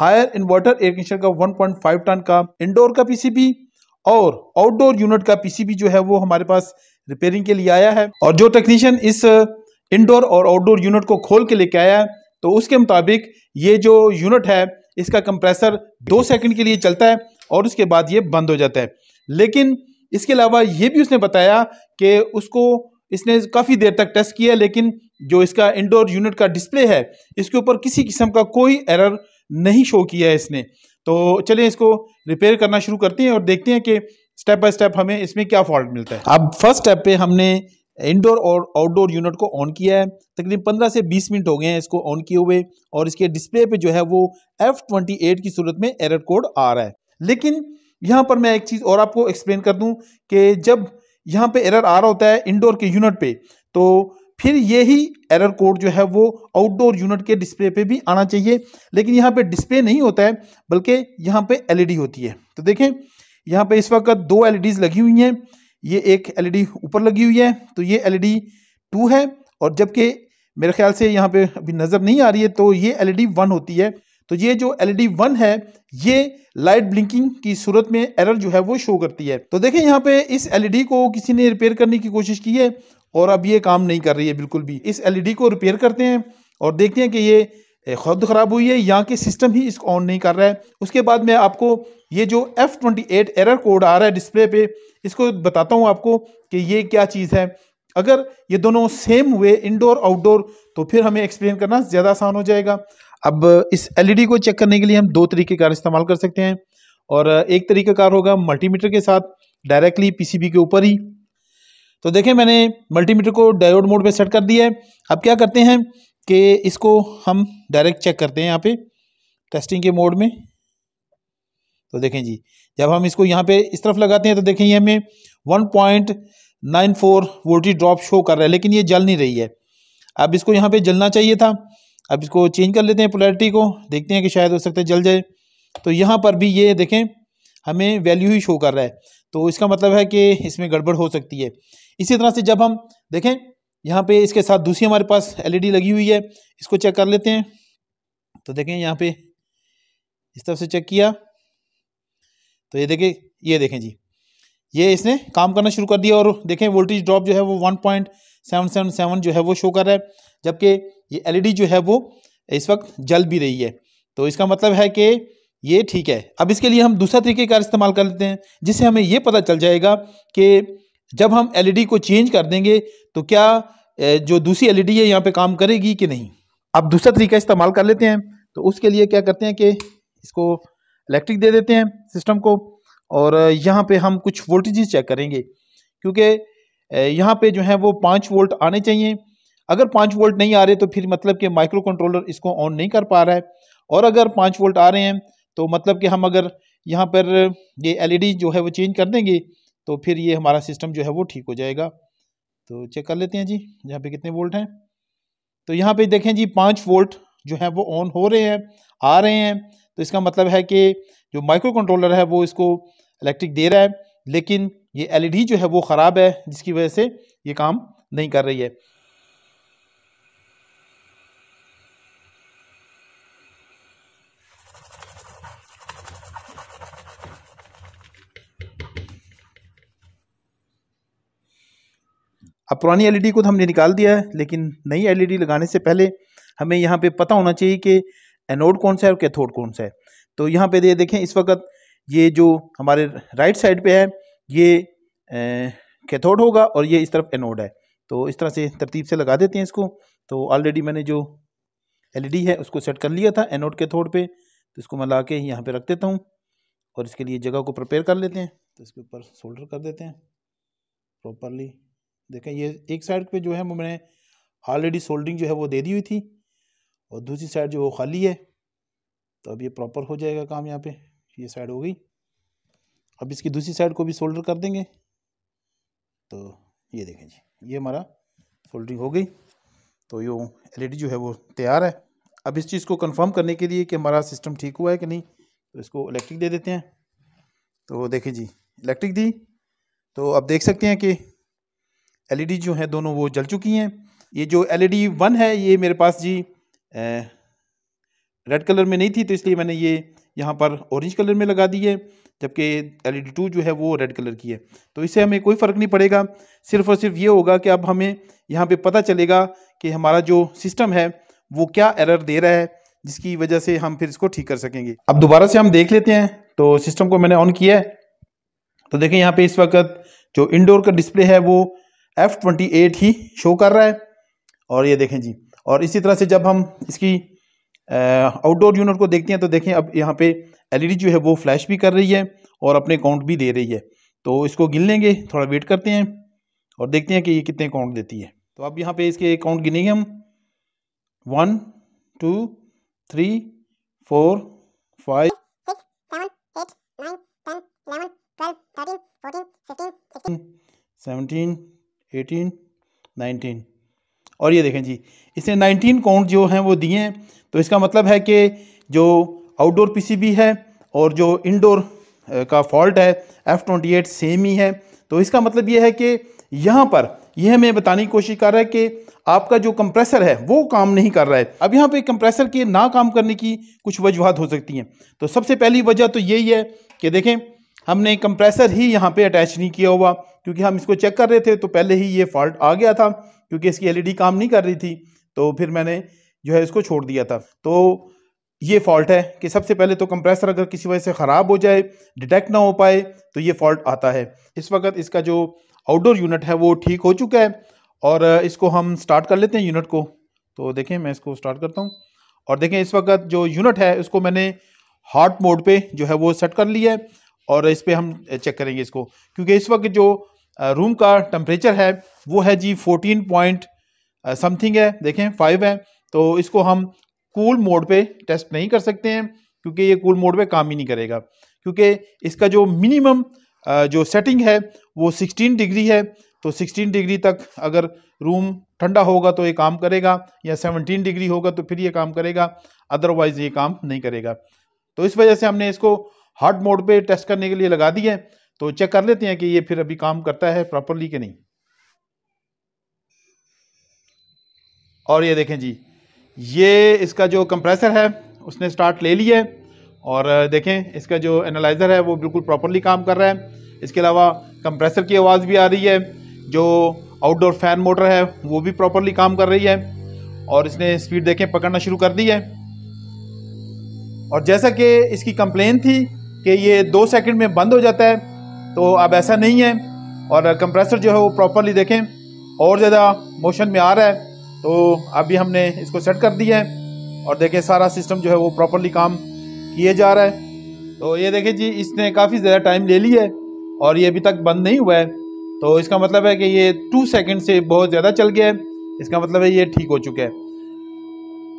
higher inverter air conditioner का 1.5 ton का indoor का पीसीबी और आउटडोर यूनिट का पीसीबी जो है वो हमारे पास रिपेयरिंग के लिए आया है और जो टेक्नीशियन इस इंडोर uh, और आउटडोर यूनिट को खोल के लेके आया है तो उसके मुताबिक ये जो यूनिट है इसका कंप्रेसर दो सेकंड के लिए चलता है और उसके बाद ये बंद हो जाता है लेकिन इसके अलावा ये भी उसने बताया कि उसको इसने काफ़ी देर तक टेस्ट किया लेकिन जो इसका इंडोर यूनिट का डिस्प्ले है इसके ऊपर किसी किस्म का कोई एरर नहीं शो किया है इसने तो चलिए इसको रिपेयर करना शुरू करते हैं और देखते हैं कि स्टेप बाय स्टेप हमें इसमें क्या फॉल्ट मिलता है अब फर्स्ट स्टेप पे हमने इंडोर और आउटडोर यूनिट को ऑन किया है तकरीबन 15 से 20 मिनट हो गए हैं इसको ऑन किए हुए और इसके डिस्प्ले पे जो है वो F28 की सूरत में एरर कोड आ रहा है लेकिन यहाँ पर मैं एक चीज़ और आपको एक्सप्लेन कर दूँ कि जब यहाँ पे एरर आ रहा होता है इनडोर के यूनिट पर तो फिर यही एरर कोड जो है वो आउटडोर यूनिट के डिस्प्ले पे भी आना चाहिए लेकिन यहाँ पे डिस्प्ले नहीं होता है बल्कि यहाँ पे एलईडी e होती है तो देखें यहाँ पे इस वक्त दो एलईडीज e लगी हुई हैं ये एक एलईडी e ऊपर लगी हुई है तो ये एलईडी टू है और जबकि मेरे ख्याल से यहाँ पे अभी नज़र नहीं आ रही है तो ये एल वन होती है तो ये जो एल ई वन है ये लाइट ब्लिंकिंग की सूरत में एरर जो है वो शो करती है तो देखें यहाँ पे इस एल को किसी ने रिपेयर करने की कोशिश की है और अब ये काम नहीं कर रही है बिल्कुल भी इस एलईडी e को रिपेयर करते हैं और देखते हैं कि ये खुद ख़राब हुई है या कि सिस्टम ही इसको ऑन नहीं कर रहा है उसके बाद मैं आपको ये जो F twenty eight error code आ रहा है डिस्प्ले पे इसको बताता हूँ आपको कि ये क्या चीज़ है अगर ये दोनों सेम हुए इंडोर आउटडोर तो फिर हमें एक्सप्लेन करना ज़्यादा आसान हो जाएगा अब इस एल e को चेक करने के लिए हम दो तरीके का इस्तेमाल कर सकते हैं और एक कार होगा मल्टीमीटर के साथ डायरेक्टली पीसीबी के ऊपर ही तो देखें मैंने मल्टीमीटर को डायोड मोड पे सेट कर दिया है अब क्या करते हैं कि इसको हम डायरेक्ट चेक करते हैं यहाँ पे टेस्टिंग के मोड में तो देखें जी जब हम इसको यहाँ पे इस तरफ लगाते हैं तो देखें ये हमें one point nine four volt drop show कर रहा है लेकिन ये जल नहीं रही है अब इसको यहाँ पर जलना चाहिए था अब इसको चेंज कर लेते हैं पोलैरिटी को देखते हैं कि शायद हो सकता है जल जाए तो यहाँ पर भी ये देखें हमें वैल्यू ही शो कर रहा है तो इसका मतलब है कि इसमें गड़बड़ हो सकती है इसी तरह से जब हम देखें यहाँ पे इसके साथ दूसरी हमारे पास एलईडी e लगी हुई है इसको चेक कर लेते हैं तो देखें यहाँ पे इस तरफ से चेक किया तो ये देखें ये देखें जी ये इसने काम करना शुरू कर दिया और देखें वोल्टेज ड्रॉप जो है वो one point seven seven seven जो है वो शो कर रहा है जबकि ये एल e जो है वो इस वक्त जल भी रही है तो इसका मतलब है कि ये ठीक है अब इसके लिए हम दूसरा तरीके का इस्तेमाल कर लेते हैं जिससे हमें ये पता चल जाएगा कि जब हम एलईडी e को चेंज कर देंगे तो क्या जो दूसरी एलईडी e है यहाँ पे काम करेगी कि नहीं अब दूसरा तरीका इस्तेमाल कर लेते हैं तो उसके लिए क्या करते हैं कि इसको इलेक्ट्रिक दे देते हैं सिस्टम को और यहाँ पे हम कुछ वोल्टेजेस चेक करेंगे क्योंकि यहाँ पे जो है वो पाँच वोल्ट आने चाहिए अगर पाँच वोल्ट नहीं आ रहे तो फिर मतलब कि माइक्रो कंट्रोलर इसको ऑन नहीं कर पा रहा है और अगर पाँच वोल्ट आ रहे हैं तो मतलब कि हम अगर यहाँ पर ये एलईडी e जो है वो चेंज कर देंगे तो फिर ये हमारा सिस्टम जो है वो ठीक हो जाएगा तो चेक कर लेते हैं जी यहाँ पे कितने वोल्ट हैं तो यहाँ पे देखें जी पाँच वोल्ट जो है वो ऑन हो रहे हैं आ रहे हैं तो इसका मतलब है कि जो माइक्रो कंट्रोलर है वो इसको इलेक्ट्रिक दे रहा है लेकिन ये एलईडी जो है वो ख़राब है जिसकी वजह से ये काम नहीं कर रही है अब पुरानी एलईडी e को तो हमने निकाल दिया है लेकिन नई एलईडी e लगाने से पहले हमें यहाँ पे पता होना चाहिए कि एनोड कौन सा है और कैथोड कौन सा है तो यहाँ पे देखें इस वक्त ये जो हमारे राइट साइड पे है ये कैथोड होगा और ये इस तरफ एनोड है तो इस तरह से तरतीब से लगा देते हैं इसको तो ऑलरेडी मैंने जो एल e है उसको सेट कर लिया था एनोड कैथोड पर तो इसको मैं ला के यहाँ पर रख देता हूँ और इसके लिए जगह को प्रपेयर कर लेते हैं तो इसके ऊपर सोल्डर कर देते हैं प्रॉपरली देखें ये एक साइड पे जो है मैंने ऑलरेडी सोल्डिंग जो है वो दे दी हुई थी और दूसरी साइड जो वो खाली है तो अब ये प्रॉपर हो जाएगा काम यहाँ पे ये साइड हो गई अब इसकी दूसरी साइड को भी सोल्डर कर देंगे तो ये देखें जी ये हमारा सोल्डिंग हो गई तो ये एल जो है वो तैयार है अब इस चीज़ को कन्फर्म करने के लिए कि हमारा सिस्टम ठीक हुआ है कि नहीं तो इसको इलेक्ट्रिक दे देते हैं तो देखें जी इलेक्ट्रिक दी तो आप देख सकते हैं कि एल जो हैं दोनों वो जल चुकी हैं ये जो एल वन है ये मेरे पास जी रेड कलर में नहीं थी तो इसलिए मैंने ये यहाँ पर ऑरेंज कलर में लगा दी है जबकि एल ई टू जो है वो रेड कलर की है तो इससे हमें कोई फ़र्क नहीं पड़ेगा सिर्फ और सिर्फ ये होगा कि अब हमें यहाँ पे पता चलेगा कि हमारा जो सिस्टम है वो क्या एरर दे रहा है जिसकी वजह से हम फिर इसको ठीक कर सकेंगे अब दोबारा से हम देख लेते हैं तो सिस्टम को मैंने ऑन किया है तो देखें यहाँ पर इस वक्त जो इनडोर का डिस्प्ले है वो एफ ट्वेंटी एट ही शो कर रहा है और ये देखें जी और इसी तरह से जब हम इसकी आउटडोर यूनिट को देखते हैं तो देखें अब यहाँ पे एलईडी e जो है वो फ्लैश भी कर रही है और अपने काउंट भी दे रही है तो इसको गिन लेंगे थोड़ा वेट करते हैं और देखते हैं कि ये कितने काउंट देती है तो अब यहाँ पे इसके काउंट गिनेंगे हम one two three four five seventeen eighteen nineteen और ये देखें जी इसने नाइनटीन काउंट जो हैं वो दिए हैं तो इसका मतलब है कि जो आउटडोर पीसीबी है और जो इनडोर का फॉल्ट है एफ़ ट्वेंटी एट सेम ही है तो इसका मतलब ये है कि यहाँ पर यह मैं बताने की कोशिश कर रहा है कि आपका जो कंप्रेसर है वो काम नहीं कर रहा है अब यहाँ पे कंप्रेसर के ना काम करने की कुछ वजूहत हो सकती हैं तो सबसे पहली वजह तो यही है कि देखें हमने कंप्रेसर ही यहाँ पे अटैच नहीं किया हुआ क्योंकि हम इसको चेक कर रहे थे तो पहले ही ये फॉल्ट आ गया था क्योंकि इसकी एलईडी e काम नहीं कर रही थी तो फिर मैंने जो है इसको छोड़ दिया था तो ये फॉल्ट है कि सबसे पहले तो कंप्रेसर अगर किसी वजह से ख़राब हो जाए डिटेक्ट ना हो पाए तो ये फॉल्ट आता है इस वक्त इसका जो आउटडोर यूनिट है वो ठीक हो चुका है और इसको हम स्टार्ट कर लेते हैं यूनिट को तो देखें मैं इसको स्टार्ट करता हूँ और देखें इस वक्त जो यूनिट है उसको मैंने हॉट मोड पे जो है वो सेट कर लिया है और इस पर हम चेक करेंगे इसको क्योंकि इस वक्त जो रूम का टम्परेचर है वो है जी फोर्टीन पॉइंट समथिंग है देखें फाइव है तो इसको हम कूल मोड पे टेस्ट नहीं कर सकते हैं क्योंकि ये कूल मोड पे काम ही नहीं करेगा क्योंकि इसका जो मिनिमम जो सेटिंग है वो 16 डिग्री है तो 16 डिग्री तक अगर रूम ठंडा होगा तो ये काम करेगा या 17 डिग्री होगा तो फिर ये काम करेगा अदरवाइज़ ये काम नहीं करेगा तो इस वजह से हमने इसको हार्ड मोड पे टेस्ट करने के लिए लगा दी है तो चेक कर लेते हैं कि ये फिर अभी काम करता है प्रॉपरली कि नहीं और ये देखें जी ये इसका जो कंप्रेसर है उसने स्टार्ट ले लिया है और देखें इसका जो एनालाइज़र है वो बिल्कुल प्रॉपरली काम कर रहा है इसके अलावा कंप्रेसर की आवाज़ भी आ रही है जो आउटडोर फैन मोटर है वो भी प्रॉपरली काम कर रही है और इसने स्पीड देखें पकड़ना शुरू कर दी है और जैसा कि इसकी कंप्लेन थी कि ये दो सेकंड में बंद हो जाता है तो अब ऐसा नहीं है और कंप्रेसर जो है वो प्रॉपरली देखें और ज़्यादा मोशन में आ रहा है तो अभी हमने इसको सेट कर दिया है और देखें सारा सिस्टम जो है वो प्रॉपरली काम किए जा रहा है तो ये देखें जी इसने काफ़ी ज़्यादा टाइम ले लिया है और ये अभी तक बंद नहीं हुआ है तो इसका मतलब है कि ये टू सेकेंड से बहुत ज़्यादा चल गया है इसका मतलब है ये ठीक हो चुका है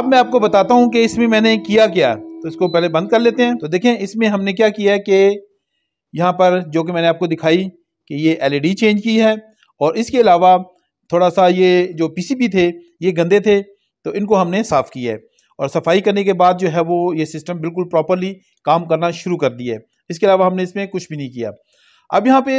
अब मैं आपको बताता हूँ कि इसमें मैंने किया क्या तो इसको पहले बंद कर लेते हैं तो देखें इसमें हमने क्या किया है कि यहाँ पर जो कि मैंने आपको दिखाई कि ये एलईडी चेंज e की है और इसके अलावा थोड़ा सा ये जो पीसीबी थे ये गंदे थे तो इनको हमने साफ़ किया है और सफाई करने के बाद जो है वो ये सिस्टम बिल्कुल प्रॉपरली काम करना शुरू कर दिया है इसके अलावा हमने इसमें कुछ भी नहीं किया अब यहाँ पे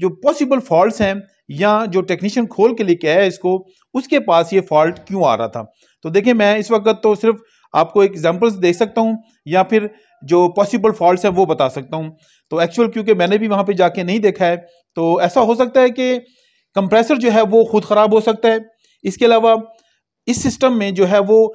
जो पॉसिबल फॉल्ट हैं या जो टेक्नीशियन खोल के लेके आया इसको उसके पास ये फॉल्ट क्यों आ रहा था तो देखिए मैं इस वक्त तो सिर्फ आपको एग्जाम्पल्स दे सकता हूँ या फिर जो पॉसिबल फॉल्ट है वो बता सकता हूँ तो एक्चुअल क्योंकि मैंने भी वहाँ पर जाके नहीं देखा है तो ऐसा हो सकता है कि कंप्रेसर जो है वो खुद ख़राब हो सकता है इसके अलावा इस सिस्टम में जो है वो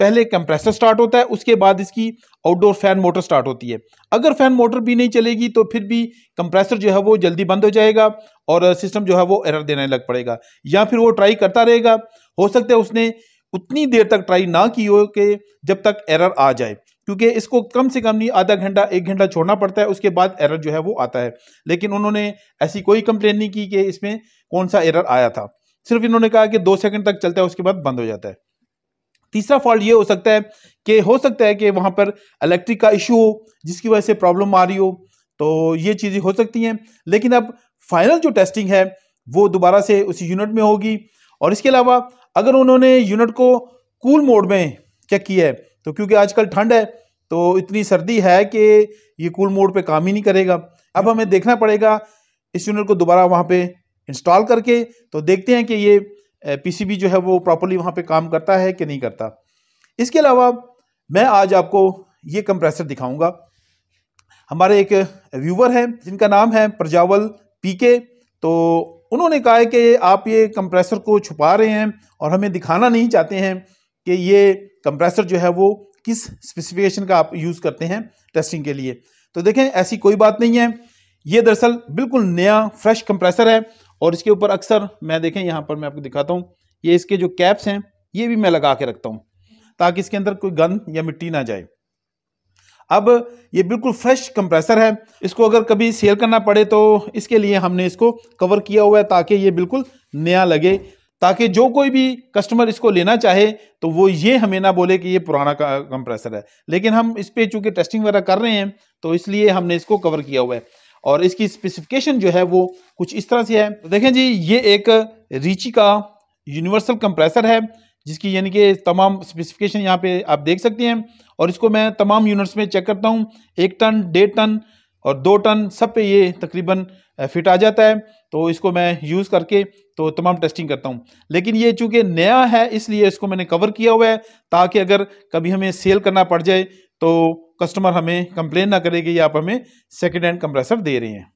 पहले कंप्रेसर स्टार्ट होता है उसके बाद इसकी आउटडोर फैन मोटर स्टार्ट होती है अगर फैन मोटर भी नहीं चलेगी तो फिर भी कंप्रेसर जो है वो जल्दी बंद हो जाएगा और सिस्टम जो है वो एरर देने लग पड़ेगा या फिर वो ट्राई करता रहेगा हो सकता है उसने उतनी देर तक ट्राई ना की हो कि जब तक एरर आ जाए क्योंकि इसको कम से कम नहीं आधा घंटा एक घंटा छोड़ना पड़ता है उसके बाद एरर जो है वो आता है लेकिन उन्होंने ऐसी कोई कंप्लेन नहीं की कि इसमें कौन सा एरर आया था सिर्फ इन्होंने कहा कि दो सेकंड तक चलता है उसके बाद बंद हो जाता है तीसरा फॉल्ट ये हो सकता है कि हो सकता है कि वहाँ पर इलेक्ट्रिक का इशू हो जिसकी वजह से प्रॉब्लम आ रही हो तो ये चीज़ें हो सकती हैं लेकिन अब फाइनल जो टेस्टिंग है वो दोबारा से उसी यूनिट में होगी और इसके अलावा अगर उन्होंने यूनिट को कूल मोड में चेक किया है तो क्योंकि आजकल ठंड है तो इतनी सर्दी है कि ये कूल मोड पे काम ही नहीं करेगा अब हमें देखना पड़ेगा इस यूनिट को दोबारा वहाँ पे इंस्टॉल करके तो देखते हैं कि ये पीसीबी जो है वो प्रॉपरली वहाँ पे काम करता है कि नहीं करता इसके अलावा मैं आज आपको ये कंप्रेसर दिखाऊंगा हमारे एक व्यूवर हैं जिनका नाम है प्रजावल पीके तो उन्होंने कहा है कि आप ये कंप्रेसर को छुपा रहे हैं और हमें दिखाना नहीं चाहते हैं कि ये कंप्रेसर जो है वो किस स्पेसिफिकेशन का आप यूज़ करते हैं टेस्टिंग के लिए तो देखें ऐसी कोई बात नहीं है ये दरअसल बिल्कुल नया फ्रेश कंप्रेसर है और इसके ऊपर अक्सर मैं देखें यहाँ पर मैं आपको दिखाता हूँ ये इसके जो कैप्स हैं ये भी मैं लगा के रखता हूँ ताकि इसके अंदर कोई गंद या मिट्टी ना जाए अब ये बिल्कुल फ्रेश कंप्रेसर है इसको अगर कभी सेल करना पड़े तो इसके लिए हमने इसको कवर किया हुआ है ताकि ये बिल्कुल नया लगे ताकि जो कोई भी कस्टमर इसको लेना चाहे तो वो ये हमें ना बोले कि ये पुराना कंप्रेसर है लेकिन हम इस पर चूँकि टेस्टिंग वगैरह कर रहे हैं तो इसलिए हमने इसको कवर किया हुआ है और इसकी स्पेसिफिकेशन जो है वो कुछ इस तरह से है तो देखें जी ये एक रिची का यूनिवर्सल कंप्रेसर है जिसकी यानी कि तमाम स्पेसिफिकेशन यहाँ पे आप देख सकते हैं और इसको मैं तमाम यूनिट्स में चेक करता हूँ एक टन डेढ़ टन और दो टन सब पे ये तकरीबन फिट आ जाता है तो इसको मैं यूज़ करके तो तमाम टेस्टिंग करता हूँ लेकिन ये चूँकि नया है इसलिए इसको मैंने कवर किया हुआ है ताकि अगर कभी हमें सेल करना पड़ जाए तो कस्टमर हमें कंप्लेन ना करेगी आप हमें सेकेंड हैंड कंप्रेसर दे रहे हैं